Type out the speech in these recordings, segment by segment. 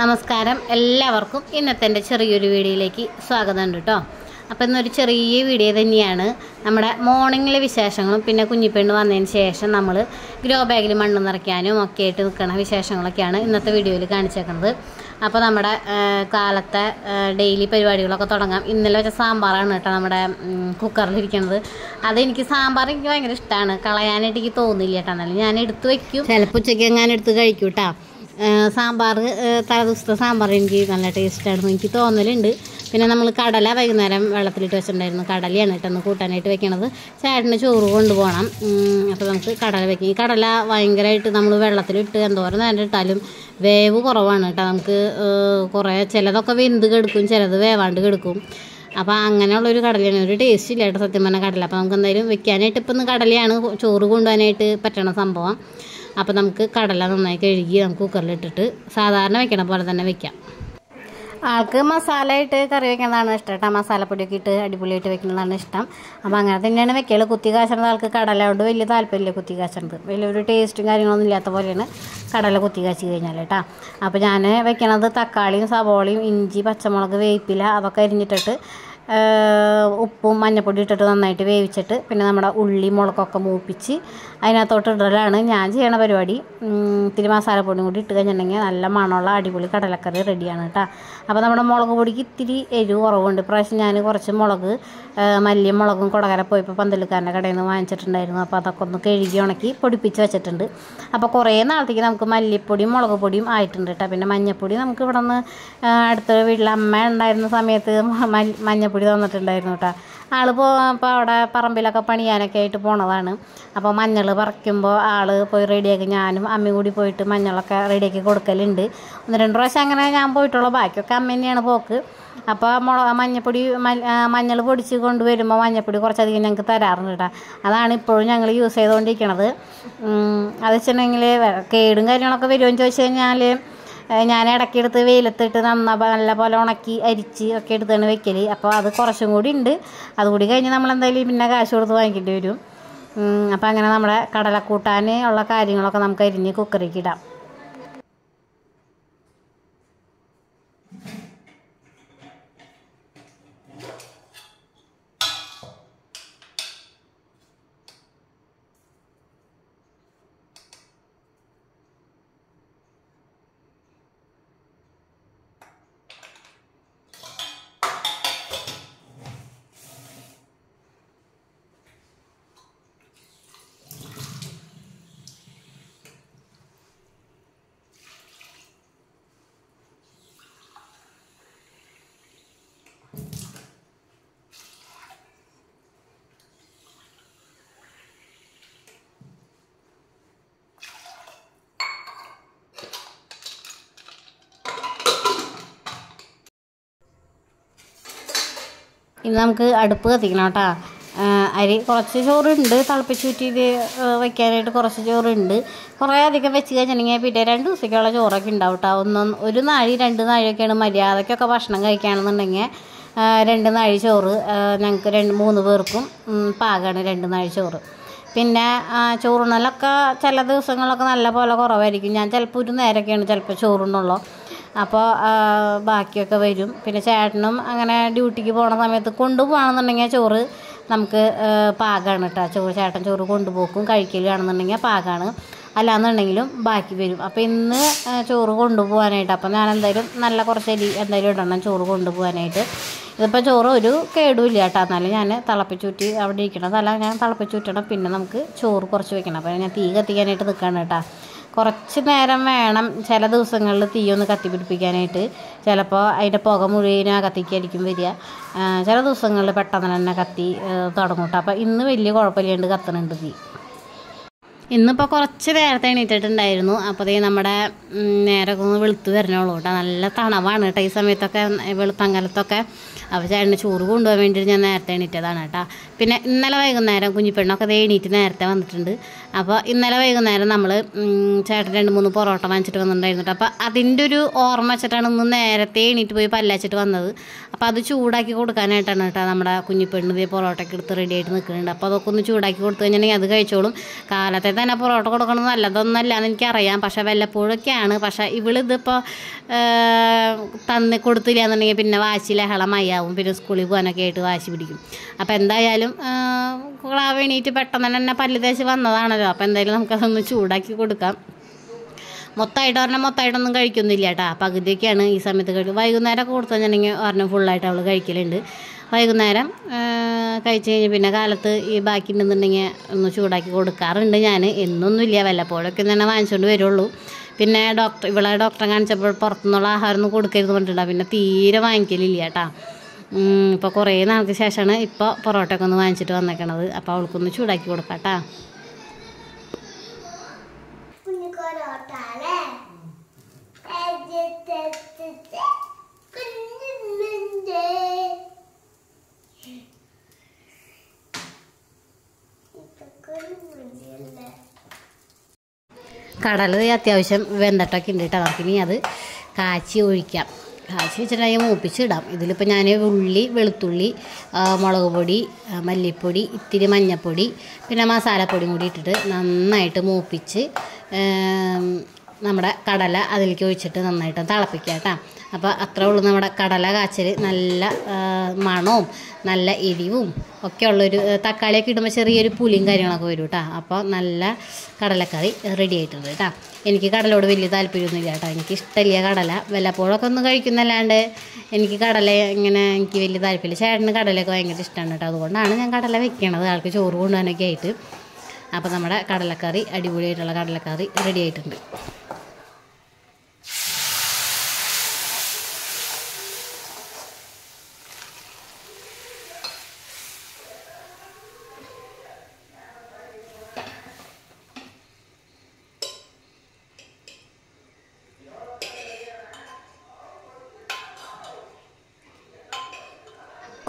നമസ്കാരം എല്ലാവർക്കും ഇന്നത്തെ എൻ്റെ ചെറിയൊരു വീഡിയോയിലേക്ക് സ്വാഗതം കേട്ടോ അപ്പോൾ ഇന്നൊരു ചെറിയ വീഡിയോ തന്നെയാണ് നമ്മുടെ മോർണിംഗിലെ വിശേഷങ്ങളും പിന്നെ കുഞ്ഞിപ്പെണ്ണ് വന്നതിന് ശേഷം നമ്മൾ ഗ്രോ ബാഗിൽ മണ്ണ് നിറയ്ക്കാനും ഒക്കെ ആയിട്ട് നിൽക്കുന്ന വിശേഷങ്ങളൊക്കെയാണ് ഇന്നത്തെ വീഡിയോയിൽ കാണിച്ചേക്കുന്നത് അപ്പോൾ നമ്മുടെ കാലത്തെ ഡെയിലി പരിപാടികളൊക്കെ തുടങ്ങാം ഇന്നലെ വെച്ച സാമ്പാറാണ് കേട്ടോ നമ്മുടെ കുക്കറിലിരിക്കുന്നത് അതെനിക്ക് സാമ്പാർ എനിക്ക് ഭയങ്കര ഇഷ്ടമാണ് കളയാനായിട്ട് എനിക്ക് തോന്നില്ല കേട്ടോ എന്നാലും ഞാൻ എടുത്ത് വയ്ക്കും ചിലപ്പോൾ ഉച്ചയ്ക്ക് ഞാൻ കഴിക്കും കേട്ടോ സാമ്പാർ തലേദിവസത്തെ സാമ്പാർ എനിക്ക് നല്ല ടേസ്റ്റായിരുന്നു എനിക്ക് തോന്നലുണ്ട് പിന്നെ നമ്മൾ കടല വൈകുന്നേരം വെള്ളത്തിലിട്ട് വെച്ചിട്ടുണ്ടായിരുന്നു കടലയാണ് ഇട്ടെന്ന് കൂട്ടാനായിട്ട് വെക്കണത് ചേട്ടന് ചോറ് കൊണ്ടുപോകണം അപ്പോൾ നമുക്ക് കടല വെക്കാം ഈ കടല ഭയങ്കരമായിട്ട് നമ്മൾ വെള്ളത്തിലിട്ട് എന്തോരം നേരം ഇട്ടാലും വേവ് കുറവാണ് കേട്ടോ നമുക്ക് കുറേ ചിലതൊക്കെ വെന്ത് കെടുക്കും ചിലത് വേവാണ്ട് കെടുക്കും അപ്പോൾ അങ്ങനെയുള്ളൊരു കടലയാണ് ഒരു ടേസ്റ്റ് ഇല്ല കേട്ടോ സത്യം പറഞ്ഞ കടല അപ്പോൾ നമുക്ക് എന്തായാലും വെക്കാനായിട്ട് ഇപ്പം കടലയാണ് ചോറ് കൊണ്ടുപോകാനായിട്ട് പറ്റണ സംഭവം അപ്പോൾ നമുക്ക് കടല നന്നായി കഴുകി നമുക്ക് കുക്കറിലിട്ടിട്ട് സാധാരണ വെക്കണ പോലെ തന്നെ വെക്കാം ആൾക്ക് മസാല ഇട്ട് കറി വെക്കുന്നതാണ് ഇഷ്ടം കേട്ടോ മസാലപ്പൊടിയൊക്കെ ഇട്ട് അടിപൊളിയായിട്ട് വെക്കുന്നതാണ് ഇഷ്ടം അപ്പോൾ അങ്ങനെ തന്നെയാണ് വെക്കൽ കുത്തി കാശണത് ആൾക്ക് കടല കൊണ്ട് വലിയ താല്പര്യമില്ല കുത്തി കാശണത് വലിയൊരു ടേസ്റ്റും കാര്യങ്ങളൊന്നും ഇല്ലാത്ത പോലെയാണ് കടല കുത്തി കാച്ചി കഴിഞ്ഞാൽ കേട്ടോ അപ്പോൾ ഞാൻ വെക്കണത് തക്കാളിയും സവോളയും ഇഞ്ചി പച്ചമുളക് വേപ്പില അതൊക്കെ അരിഞ്ഞിട്ടിട്ട് ഉപ്പും മഞ്ഞപ്പൊടി ഇട്ടിട്ട് നന്നായിട്ട് വേവിച്ചിട്ട് പിന്നെ നമ്മുടെ ഉള്ളി മുളകൊക്കെ മൂപ്പിച്ച് അതിനകത്തോട്ട് ഇടലാണ് ഞാൻ ചെയ്യണ പരിപാടി ഇത്തിരി മസാലപ്പൊടിയും കൂടി ഇട്ട് കഴിഞ്ഞിട്ടുണ്ടെങ്കിൽ നല്ല മണമുള്ള അടിപൊളി കടലക്കറി റെഡിയാണ് കേട്ടോ അപ്പോൾ നമ്മുടെ മുളക് പൊടിക്ക് ഇത്തിരി എരിവ് കുറവുണ്ട് പ്രാവശ്യം ഞാൻ കുറച്ച് മുളക് മല്ലിയും മുളകും കുടകര പോയപ്പോൾ പന്തലുക്കാരൻ്റെ കടയിൽ നിന്ന് വാങ്ങിച്ചിട്ടുണ്ടായിരുന്നു അപ്പോൾ അതൊക്കെ ഒന്ന് കഴുകി ഉണക്കി പൊടിപ്പിച്ച് വെച്ചിട്ടുണ്ട് അപ്പോൾ കുറേ നാളത്തേക്ക് നമുക്ക് മല്ലിപ്പൊടിയും മുളക് പൊടിയും ആയിട്ടുണ്ട് കേട്ടോ പിന്നെ മഞ്ഞപ്പൊടി നമുക്ക് ഇവിടെ നിന്ന് അടുത്ത വീട്ടിൽ അമ്മ ഉണ്ടായിരുന്ന സമയത്ത് മഞ്ഞപ്പൊടി തന്നിട്ടുണ്ടായിരുന്നു കേട്ടോ ആൾ പോ ഇപ്പോൾ അവിടെ പറമ്പിലൊക്കെ പണിയാനൊക്കെ ആയിട്ട് പോണതാണ് അപ്പോൾ മഞ്ഞൾ പറിക്കുമ്പോൾ ആൾ പോയി റെഡിയാക്കി ഞാനും അമ്മയും കൂടി പോയിട്ട് മഞ്ഞളൊക്കെ റെഡിയാക്കി കൊടുക്കലുണ്ട് ഒന്ന് രണ്ട് പ്രാവശ്യം അങ്ങനെ ഞാൻ പോയിട്ടുള്ള ബാക്കിയൊക്കെ അമ്മ തന്നെയാണ് പോക്ക് അപ്പോൾ മുളക് മഞ്ഞപ്പൊടി മഞ്ഞൾ പൊടിച്ച് കൊണ്ടുവരുമ്പോൾ മഞ്ഞപ്പൊടി കുറച്ചധികം ഞങ്ങൾക്ക് തരാറുണ്ട് കേട്ടോ അതാണ് ഇപ്പോഴും ഞങ്ങൾ യൂസ് ചെയ്തുകൊണ്ടിരിക്കണത് അത് വെച്ചിട്ടുണ്ടെങ്കിൽ കേടും കാര്യങ്ങളൊക്കെ വരുമെന്ന് ചോദിച്ചു കഴിഞ്ഞാൽ ഞാൻ എടുത്ത് വെയിലത്തിട്ട് നന്ന നല്ല പോലെ ഉണക്കി അരിച്ച് ഒക്കെ എടുത്താണ് വെക്കൽ അപ്പോൾ അത് കുറച്ചും കൂടി ഉണ്ട് അതുകൂടി കഴിഞ്ഞ് നമ്മൾ എന്തായാലും പിന്നെ കാശ് കൊടുത്ത് വാങ്ങിക്കേണ്ടി വരും അപ്പോൾ അങ്ങനെ നമ്മുടെ കടലക്കൂട്ടാൻ ഉള്ള കാര്യങ്ങളൊക്കെ നമുക്ക് അരിഞ്ഞ് കുക്കറിക്ക് ഇടാം ഇനി നമുക്ക് അടുപ്പ് കത്തിക്കണം കേട്ടോ അരി കുറച്ച് ചോറുണ്ട് തിളപ്പിച്ച് ചുറ്റിയിട്ട് വയ്ക്കാനായിട്ട് കുറച്ച് ചോറുണ്ട് കുറേ അധികം വെച്ച് കഴിഞ്ഞാൽ പിന്നെ രണ്ട് ദിവസത്തേക്കുള്ള ചോറൊക്കെ ഉണ്ടാവും കേട്ടോ ഒന്നും ഒരു നാഴി രണ്ട് നാഴിയൊക്കെയാണ് മര്യാദയ്ക്കൊക്കെ ഭക്ഷണം കഴിക്കുകയാണെന്നുണ്ടെങ്കിൽ രണ്ട് നാഴി ചോറ് ഞങ്ങൾക്ക് രണ്ട് മൂന്ന് പേർക്കും പാകമാണ് രണ്ട് നാഴി ചോറ് പിന്നെ ചോറുണ്ണലൊക്കെ ചില ദിവസങ്ങളൊക്കെ നല്ല പോലെ കുറവായിരിക്കും ഞാൻ ചിലപ്പോൾ ഒരു നേരമൊക്കെയാണ് ചിലപ്പോൾ ചോറുണ്ണുള്ളൂ അപ്പോൾ ബാക്കിയൊക്കെ വരും പിന്നെ ചേട്ടനും അങ്ങനെ ഡ്യൂട്ടിക്ക് പോണ സമയത്ത് കൊണ്ടുപോകണമെന്നുണ്ടെങ്കിൽ ചോറ് നമുക്ക് പാകമാണ് കേട്ടോ ചോറ് ചേട്ടൻ ചോറ് കൊണ്ടുപോക്കും കഴിക്കലാണെന്നുണ്ടെങ്കിൽ പാകമാണ് അല്ലാന്നുണ്ടെങ്കിലും ബാക്കി വരും അപ്പോൾ ഇന്ന് ചോറ് കൊണ്ടുപോകാനായിട്ട് അപ്പോൾ ഞാൻ എന്തായാലും നല്ല കുറച്ച് അരി എന്തായാലും ഇടണം ചോറ് കൊണ്ടുപോകാനായിട്ട് ഇതിപ്പോൾ ചോറ് ഒരു കേടുമില്ല കേട്ടോ എന്നാലും ഞാൻ തിളപ്പിച്ചുറ്റി അവിടെ ഇരിക്കണം അതല്ല ഞാൻ തിളപ്പിച്ചുറ്റണം പിന്നെ നമുക്ക് ചോറ് കുറച്ച് വെക്കണം അപ്പോൾ ഞാൻ തീ കത്തിക്കാനായിട്ട് നിൽക്കുകയാണ് കേട്ടോ കുറച്ച് നേരം വേണം ചില ദിവസങ്ങളിൽ തീയൊന്ന് കത്തിപ്പിടിപ്പിക്കാനായിട്ട് ചിലപ്പോൾ അതിൻ്റെ പുക മുഴുവനും ആ കത്തിക്കായിരിക്കും വരിക ചില ദിവസങ്ങളിൽ പെട്ടെന്ന് തന്നെ കത്തി തുടങ്ങും കേട്ടോ അപ്പോൾ ഇന്ന് വലിയ കുഴപ്പമില്ലാണ്ട് കത്തണുണ്ട് തീ ഇന്നിപ്പോൾ കുറച്ച് നേരത്തെ എണീറ്റിട്ടുണ്ടായിരുന്നു ഈ നമ്മുടെ നേരെ ഒന്ന് വെളുത്ത് വരണോളൂ കേട്ടോ നല്ല തണവാണ് കേട്ടോ ഈ സമയത്തൊക്കെ വെളുത്തങ്കലത്തൊക്കെ അപ്പോൾ ചേട്ടന് ചോറ് കൊണ്ടുപോകാൻ വേണ്ടി ഞാൻ നേരത്തെ എണീറ്റതാണ് കേട്ടോ പിന്നെ ഇന്നലെ വൈകുന്നേരം കുഞ്ഞിപ്പെണ്ണൊക്കെ അത് എണീറ്റ് നേരത്തെ വന്നിട്ടുണ്ട് അപ്പോൾ ഇന്നലെ വൈകുന്നേരം നമ്മൾ ചേട്ടൻ രണ്ട് മൂന്ന് പൊറോട്ട വാങ്ങിച്ചിട്ട് വന്നിട്ടുണ്ടായിരുന്നു കേട്ടോ അപ്പോൾ അതിൻ്റെ ഒരു ഓർമ്മ വെച്ചിട്ടാണ് ഇന്ന് നേരത്തെ എണീറ്റ് പോയി പല്ലാച്ചിട്ട് വന്നത് അപ്പോൾ അത് ചൂടാക്കി കൊടുക്കാനായിട്ടാണ് കേട്ടോ നമ്മുടെ കുഞ്ഞിപ്പെണ്ണ് പൊറോട്ടയ്ക്ക് എടുത്ത് റെഡി ആയിട്ട് നിൽക്കുന്നുണ്ട് അപ്പോൾ അതൊക്കെ ഒന്ന് ചൂടാക്കി കൊടുത്തു കഴിഞ്ഞിട്ടുണ്ടെങ്കിൽ അത് കഴിച്ചോളും കാലത്തെ തന്നെ പൊറോട്ട കൊടുക്കുന്നത് നല്ലതൊന്നുമല്ല എന്ന് എനിക്കറിയാം പക്ഷേ വല്ലപ്പോഴൊക്കെയാണ് പക്ഷേ ഇവളിതിപ്പോൾ തന്ന് കൊടുത്തില്ല എന്നുണ്ടെങ്കിൽ പിന്നെ വാശി ലഹളമയാവും പിന്നെ സ്കൂളിൽ പോകാനൊക്കെ ആയിട്ട് വാശി പിടിക്കും അപ്പോൾ എന്തായാലും ക്ലാവ് എണീറ്റ് പെട്ടെന്ന് തന്നെ എന്നെ പല്ല് തേച്ച് വന്നതാണല്ലോ അപ്പോൾ എന്തായാലും നമുക്കതൊന്ന് ചൂടാക്കി കൊടുക്കാം മൊത്തമായിട്ട് ഒരെണ്ണം മൊത്തമായിട്ടൊന്നും കഴിക്കുന്നില്ല കേട്ടോ പകുതിയൊക്കെയാണ് ഈ സമയത്ത് കഴിക്കുക വൈകുന്നേരം കൊടുത്തു കഴിഞ്ഞിട്ടുണ്ടെങ്കിൽ ഒരെണ്ണം ഫുള്ളായിട്ട് അവൾ കഴിക്കലുണ്ട് വൈകുന്നേരം കഴിച്ച് കഴിഞ്ഞ് പിന്നെ കാലത്ത് ഈ ബാക്കി ഉണ്ടെന്നുണ്ടെങ്കിൽ ഒന്ന് ചൂടാക്കി കൊടുക്കാറുണ്ട് ഞാൻ എന്നൊന്നുമില്ല വല്ലപ്പോഴൊക്കെ തന്നെ വാങ്ങിച്ചുകൊണ്ട് വരുള്ളൂ പിന്നെ ഡോക്ടർ ഇവിടെ ഡോക്ടറെ കാണിച്ചപ്പോൾ പുറത്തുനിന്നുള്ള ആഹാരം ഒന്നും കൊടുക്കരുത് പറഞ്ഞിട്ടുണ്ടാവും പിന്നെ തീരെ വാങ്ങിക്കലില്ല കേട്ടാ ഇപ്പോൾ കുറേ നാൾക്ക് ശേഷമാണ് ഇപ്പോൾ പൊറോട്ടയൊക്കെ ഒന്ന് വാങ്ങിച്ചിട്ട് വന്നേക്കണത് അപ്പോൾ അവൾക്കൊന്ന് ചൂടാക്കി കൊടുക്കാം കേട്ടാ കടൽ അത്യാവശ്യം വെന്തട്ടൊക്കെ ഉണ്ടിട്ട് കേട്ടോ ഇനി അത് കാച്ചി ഒഴിക്കാം കാച്ചി വെച്ചിട്ട് അതിനെ മൂപ്പിച്ചിടാം ഇതിലിപ്പോൾ ഞാൻ ഉള്ളി വെളുത്തുള്ളി മുളക് പൊടി മല്ലിപ്പൊടി ഇത്തിരി മഞ്ഞൾപ്പൊടി പിന്നെ മസാലപ്പൊടിയും കൂടി ഇട്ടിട്ട് നന്നായിട്ട് മൂപ്പിച്ച് നമ്മുടെ കടല അതിലേക്ക് ഒഴിച്ചിട്ട് നന്നായിട്ട് തിളപ്പിക്കുക കേട്ടോ അപ്പോൾ അത്രേ ഉള്ളൂ നമ്മുടെ കടല കാച്ചിൽ നല്ല മണവും നല്ല എരിവും ഒക്കെ ഉള്ളൊരു തക്കാളിയൊക്കെ ഇടുമ്പോൾ ചെറിയൊരു പുളിയും കാര്യങ്ങളൊക്കെ വരും കേട്ടോ അപ്പോൾ നല്ല കടലക്കറി റെഡി ആയിട്ടുണ്ട് കേട്ടോ എനിക്ക് കടലോട് വലിയ താല്പര്യമൊന്നുമില്ല കേട്ടോ എനിക്ക് ഇഷ്ടമില്ല കടല വല്ലപ്പോഴൊക്കെ ഒന്ന് കഴിക്കുന്നല്ലാണ്ട് എനിക്ക് കടല ഇങ്ങനെ എനിക്ക് വലിയ താല്പര്യമില്ല ചേട്ടന് കടലയൊക്കെ ഭയങ്കര ഇഷ്ടമാണ് കേട്ടോ അതുകൊണ്ടാണ് ഞാൻ കടല വെക്കണത് ആൾക്ക് ചോറ് കൊണ്ടുപോകാനൊക്കെ ആയിട്ട് അപ്പോൾ നമ്മുടെ കടലക്കറി അടിപൊളിയായിട്ടുള്ള കടലക്കറി റെഡി ആയിട്ടുണ്ട്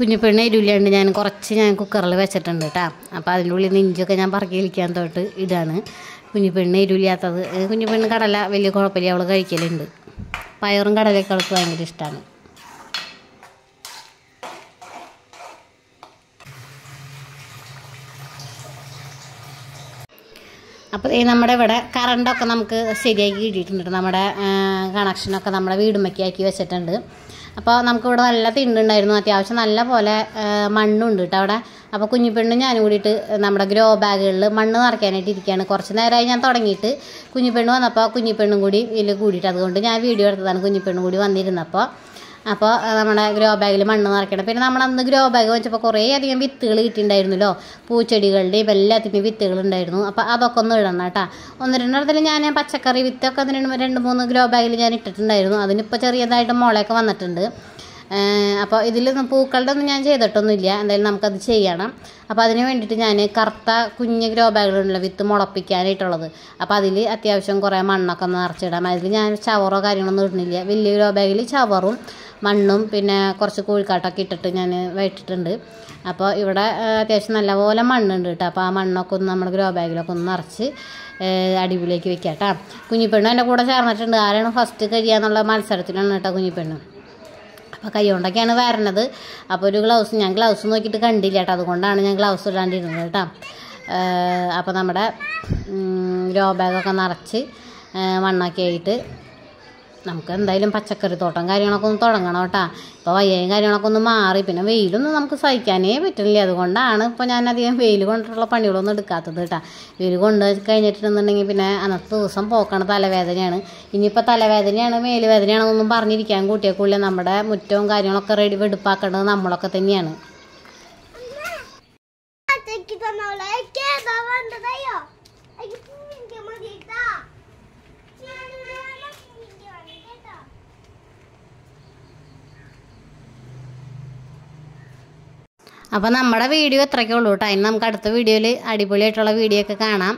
കുഞ്ഞുപെണ്ണ് എരിവില്ലാണ്ട് ഞാൻ കുറച്ച് ഞാൻ കുക്കറിൽ വെച്ചിട്ടുണ്ട് കേട്ടോ അപ്പോൾ അതിൻ്റെ ഉള്ളിൽ നെഞ്ചൊക്കെ ഞാൻ പറക്കി കളിക്കാൻ തൊട്ട് ഇതാണ് കുഞ്ഞുപെണ്ണ് കുഞ്ഞു പെണ്ണ് കടല വലിയ കുഴപ്പമില്ല അവൾ കഴിക്കലുണ്ട് പയറും കടലൊക്കെ അവൾക്ക് ഭയങ്കര ഇഷ്ടമാണ് അപ്പോൾ ഈ നമ്മുടെ ഇവിടെ കറണ്ടൊക്കെ നമുക്ക് ശരിയാക്കി കിട്ടിയിട്ടുണ്ട് നമ്മുടെ കണക്ഷനൊക്കെ നമ്മുടെ വീടുമൊക്കെ ആക്കി വെച്ചിട്ടുണ്ട് അപ്പോൾ നമുക്കിവിടെ നല്ല തിണ്ടുണ്ടായിരുന്നു അത്യാവശ്യം നല്ല പോലെ മണ്ണുണ്ട് കേട്ടോ അവിടെ അപ്പോൾ കുഞ്ഞിപ്പെണ്ണും ഞാനും കൂടിയിട്ട് നമ്മുടെ ഗ്രോ ബാഗുകളിൽ മണ്ണ് നിറയ്ക്കാനായിട്ട് ഇരിക്കുകയാണ് കുറച്ച് നേരമായി ഞാൻ തുടങ്ങിയിട്ട് കുഞ്ഞിപ്പെണ്ണ് വന്നപ്പോൾ കുഞ്ഞിപ്പെണ്ണും കൂടി ഇതിൽ കൂടിയിട്ട് അതുകൊണ്ട് ഞാൻ വീഡിയോ എടുത്തതാണ് കുഞ്ഞിപ്പെണ്ണും കൂടി വന്നിരുന്നപ്പോൾ അപ്പോൾ നമ്മുടെ ഗ്രോ ബാഗിൽ മണ്ണ് നിറയ്ക്കണം പിന്നെ നമ്മൾ അന്ന് ഗ്രോ ബാഗ് വെച്ചപ്പോൾ കുറേ അധികം വിത്തുകൾ കിട്ടിയിട്ടുണ്ടായിരുന്നല്ലോ പൂച്ചെടികളുടെയും എല്ലാത്തിൻ്റെയും വിത്തുകൾ ഉണ്ടായിരുന്നു അപ്പോൾ അതൊക്കെ ഒന്ന് ഇടണം കേട്ടോ ഒന്ന് രണ്ടിടത്തിൽ ഞാൻ പച്ചക്കറി വിത്തൊക്കെ ഒന്ന് രണ്ട് മൂന്ന് ഗ്രോ ബാഗിൽ ഞാൻ ഇട്ടിട്ടുണ്ടായിരുന്നു അതിനിപ്പോൾ ചെറിയതായിട്ട് മുളയൊക്കെ വന്നിട്ടുണ്ട് അപ്പോൾ ഇതിൽ പൂക്കളുടെ ഒന്നും ഞാൻ ചെയ്തിട്ടൊന്നുമില്ല എന്തായാലും നമുക്കത് ചെയ്യണം അപ്പോൾ അതിന് വേണ്ടിയിട്ട് ഞാൻ കറുത്ത കുഞ്ഞ് ഗ്രോ ബാഗുകളുണ്ടല്ലോ വിത്ത് മുളപ്പിക്കാനായിട്ടുള്ളത് അപ്പോൾ അതിൽ അത്യാവശ്യം കുറേ മണ്ണൊക്കെ ഒന്ന് നിറച്ചിടാം അതിൽ ഞാൻ ചവറോ കാര്യങ്ങളൊന്നും ഇടുന്നില്ല വലിയ ഗ്രോ ബാഗിൽ ചവറും മണ്ണും പിന്നെ കുറച്ച് കോഴിക്കാട്ടൊക്കെ ഇട്ടിട്ട് ഞാൻ വെട്ടിട്ടുണ്ട് അപ്പോൾ ഇവിടെ അത്യാവശ്യം നല്ലപോലെ മണ്ണുണ്ട് കേട്ടോ അപ്പോൾ ആ മണ്ണൊക്കെ ഒന്ന് നമ്മൾ ഗ്രോ ബാഗിലൊക്കെ ഒന്ന് നിറച്ച് അടിപൊളിയാക്കി വെക്കാം കേട്ടോ കുഞ്ഞിപ്പെണ്ണും എൻ്റെ കൂടെ ചേർന്നിട്ടുണ്ട് ആരാണ് ഫസ്റ്റ് കഴിയുക എന്നുള്ള മത്സരത്തിലാണ് കേട്ടോ കുഞ്ഞിപ്പെണ്ണും അപ്പോൾ കൈ കൊണ്ടൊക്കെയാണ് വരണത് അപ്പോൾ ഒരു ഗ്ലൗസ് ഞാൻ ഗ്ലൗസ് നോക്കിയിട്ട് കണ്ടില്ല കേട്ടോ അതുകൊണ്ടാണ് ഞാൻ ഗ്ലൗസ് ഇടാണ്ടിരുന്നത് കേട്ടോ അപ്പോൾ നമ്മുടെ ലോ ബാഗൊക്കെ നിറച്ച് മണ്ണൊക്കെ ആയിട്ട് നമുക്ക് എന്തായാലും പച്ചക്കറി തോട്ടം കാര്യങ്ങളൊക്കെ ഒന്ന് തുടങ്ങണം കേട്ടാ ഇപ്പോൾ വയ്യയും കാര്യങ്ങളൊക്കെ ഒന്ന് മാറി പിന്നെ വെയിലൊന്നും നമുക്ക് സഹിക്കാനേ പറ്റില്ല അതുകൊണ്ടാണ് ഇപ്പോൾ ഞാൻ അധികം വെയിൽ കൊണ്ടിട്ടുള്ള പണികളൊന്നും എടുക്കാത്തത് കേട്ടാ വെയിൽ കൊണ്ട് കഴിഞ്ഞിട്ടുണ്ടെന്നുണ്ടെങ്കിൽ പിന്നെ അന്നത്തെ ദിവസം പോക്കണ തലവേദനയാണ് ഇനിയിപ്പോൾ തലവേദനയാണ് മേലുവേദനയാണെന്നൊന്നും പറഞ്ഞിരിക്കാൻ കൂട്ടിയേക്കൂല നമ്മുടെ മുറ്റവും കാര്യങ്ങളൊക്കെ റെഡി വെടുപ്പാക്കേണ്ടത് നമ്മളൊക്കെ തന്നെയാണ് അപ്പോൾ നമ്മുടെ വീഡിയോ ഇത്രയ്ക്കേ ഉള്ളൂ കേട്ടോ ഇനി നമുക്ക് അടുത്ത വീഡിയോയിൽ അടിപൊളിയായിട്ടുള്ള വീഡിയോ ഒക്കെ കാണാം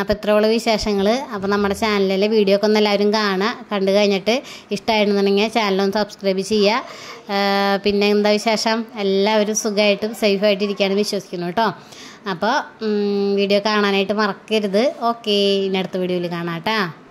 അപ്പോൾ ഉള്ള വിശേഷങ്ങൾ അപ്പോൾ നമ്മുടെ ചാനലിലെ വീഡിയോ ഒക്കെ ഒന്ന് എല്ലാവരും കാണുക കണ്ടു കഴിഞ്ഞിട്ട് ഇഷ്ടമായിരുന്നുണ്ടെങ്കിൽ ചാനലൊന്ന് സബ്സ്ക്രൈബ് ചെയ്യുക പിന്നെ എന്താ വിശേഷം എല്ലാവരും സുഖമായിട്ടും സേഫായിട്ട് ഇരിക്കാനും വിശ്വസിക്കുന്നു കേട്ടോ അപ്പോൾ വീഡിയോ കാണാനായിട്ട് മറക്കരുത് ഓക്കെ ഇനി അടുത്ത വീഡിയോയിൽ കാണാം കേട്ടോ